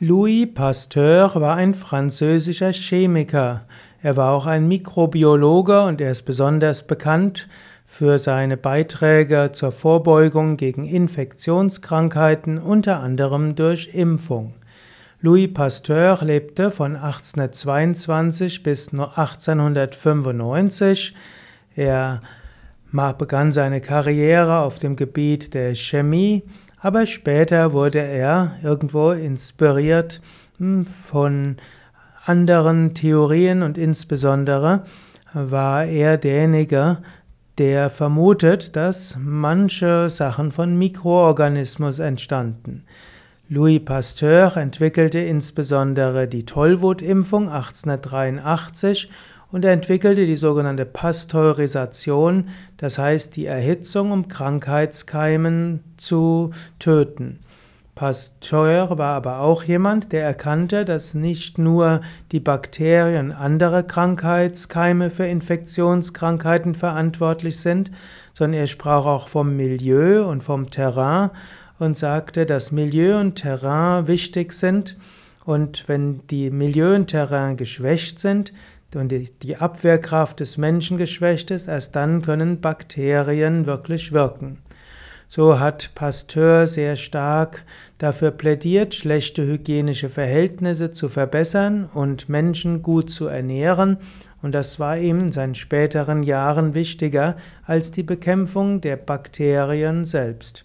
Louis Pasteur war ein französischer Chemiker. Er war auch ein Mikrobiologe und er ist besonders bekannt für seine Beiträge zur Vorbeugung gegen Infektionskrankheiten, unter anderem durch Impfung. Louis Pasteur lebte von 1822 bis 1895. Er begann seine Karriere auf dem Gebiet der Chemie aber später wurde er irgendwo inspiriert hm, von anderen Theorien und insbesondere war er derjenige, der vermutet, dass manche Sachen von Mikroorganismus entstanden. Louis Pasteur entwickelte insbesondere die Tollwutimpfung 1883 und er entwickelte die sogenannte Pasteurisation, das heißt die Erhitzung, um Krankheitskeimen zu töten. Pasteur war aber auch jemand, der erkannte, dass nicht nur die Bakterien andere Krankheitskeime für Infektionskrankheiten verantwortlich sind, sondern er sprach auch vom Milieu und vom Terrain und sagte, dass Milieu und Terrain wichtig sind. Und wenn die Milieu und Terrain geschwächt sind und die Abwehrkraft des Menschen geschwächt ist, erst dann können Bakterien wirklich wirken. So hat Pasteur sehr stark dafür plädiert, schlechte hygienische Verhältnisse zu verbessern und Menschen gut zu ernähren. Und das war ihm in seinen späteren Jahren wichtiger als die Bekämpfung der Bakterien selbst.